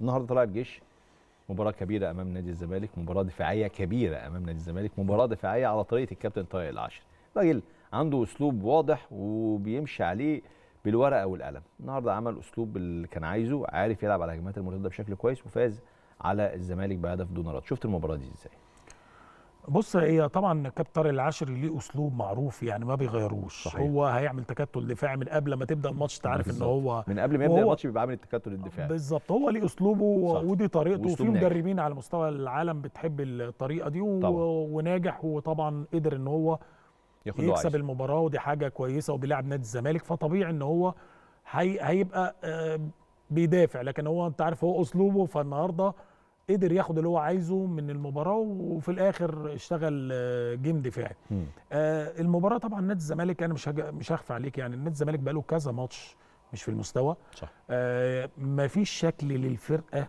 النهارده طلع الجيش مباراه كبيره امام نادي الزمالك مباراه دفاعيه كبيره امام نادي الزمالك مباراه دفاعيه على طريقه الكابتن طارق العاشر راجل عنده اسلوب واضح وبيمشي عليه بالورقه والقلم النهارده عمل اسلوب اللي كان عايزه عارف يلعب على هجمات المرتده بشكل كويس وفاز على الزمالك بهدف دون رد شفت المباراه دي ازاي بص هي طبعا كابتن طارق العاشر ليه اسلوب معروف يعني ما بيغيروش صحيح. هو هيعمل تكتل دفاعي من قبل ما تبدا الماتش انت عارف ان هو من قبل ما يبدا الماتش بيبقى عامل التكتل الدفاعي بالظبط هو ليه اسلوبه صح. ودي طريقته وفي مدربين على مستوى العالم بتحب الطريقه دي و... وناجح وطبعا قدر ان هو ياخد يكسب عايز. المباراه ودي حاجه كويسه وبيلعب نادي الزمالك فطبيعي ان هو هي... هيبقى آه، بيدافع لكن هو انت عارف هو اسلوبه فالنهارده قدر ياخد اللي هو عايزه من المباراه وفي الاخر اشتغل آه، جيم دفاعي. آه المباراه طبعا نادي الزمالك انا مش مش هخفى عليك يعني نادي الزمالك بقاله كذا ماتش مش في المستوى. صح. آه مفيش شكل للفرقه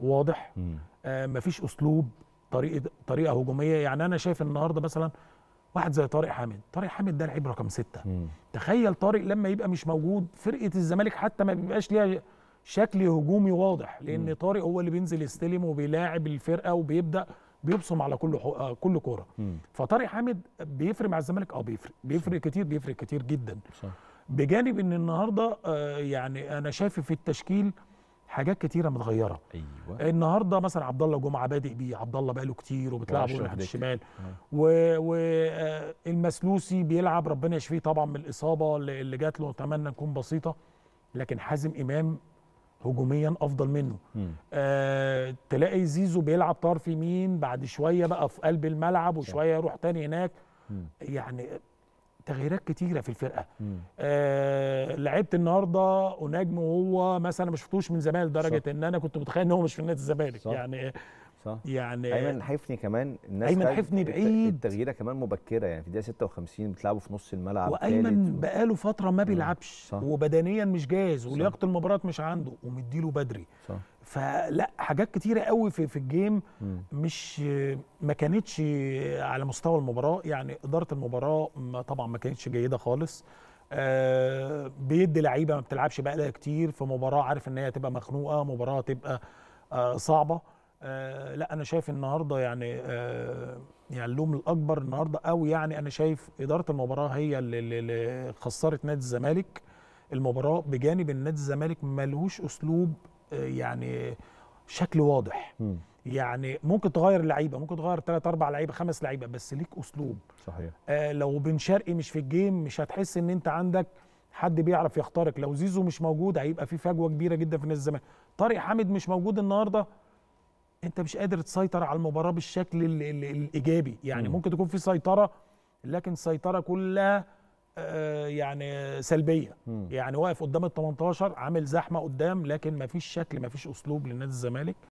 واضح. آه مفيش اسلوب طريقه طريقه هجوميه يعني انا شايف النهارده مثلا واحد زي طارق حامد طارق حامد ده لعيب رقم ستة مم. تخيل طارق لما يبقى مش موجود فرقه الزمالك حتى ما بيبقاش ليها شكل هجومي واضح لان طارق هو اللي بينزل يستلم وبيلاعب الفرقه وبيبدا بيبصم على كل حو... آه، كل كوره فطارق حامد بيفرق مع الزمالك اه بيفرق بيفرق كتير بيفرق كتير جدا صح. بجانب ان النهارده آه يعني انا شايف في التشكيل حاجات كتيره متغيره ايوه النهارده مثلا عبد الله جمعه بادئ بيه عبد الله بقاله كتير وبتلعبه ناحيه الشمال آه. والمسلوسي و... آه بيلعب ربنا يشفيه طبعا من الاصابه اللي جات له اتمنى تكون بسيطه لكن حازم امام هجوميا افضل منه آه تلاقي زيزو بيلعب طرف يمين بعد شويه بقى في قلب الملعب وشويه يروح تاني هناك مم. يعني تغييرات كتيره في الفرقه آه لعبت النهارده ونجم وهو مثلا ما شفتوش من زمان لدرجه صح. ان انا كنت متخيل ان هو مش في نادي الزمالك يعني صح يعني ايمن حفني كمان الناس ايمن حفني بعيد التغييره كمان مبكره يعني في الدقيقه 56 بتلعبه في نص الملعب وايمن و... بقاله فتره ما بيلعبش صح. وبدنيا مش جاهز ولياقه المباراه مش عنده ومديله بدري صح. فلا حاجات كتيره قوي في, في الجيم م. مش ما كانتش على مستوى المباراه يعني اداره المباراه ما طبعا ما كانتش جيده خالص آه بيدي لعيبه ما بتلعبش بقالها كتير في مباراه عارف ان هي هتبقى مخنوقه مباراه هتبقى آه صعبه آه، لا انا شايف النهارده يعني آه يعني اللوم الاكبر النهارده او يعني انا شايف اداره المباراه هي اللي خسرت نادي الزمالك المباراه بجانب ان نادي الزمالك ملهوش اسلوب آه يعني شكل واضح م. يعني ممكن تغير لعيبه ممكن تغير ثلاث اربع لعيبه خمس لعيبه بس ليك اسلوب صحيح آه لو بن شرقي مش في الجيم مش هتحس ان انت عندك حد بيعرف يخترق لو زيزو مش موجود هيبقى في فجوه كبيره جدا في نادي الزمالك طارق حامد مش موجود النهارده انت مش قادر تسيطر على المباراه بالشكل ال ال الايجابي يعني م. ممكن تكون في سيطره لكن سيطره كلها آه يعني سلبيه م. يعني واقف قدام ال 18 عامل زحمه قدام لكن ما فيش شكل ما فيش اسلوب لنادي الزمالك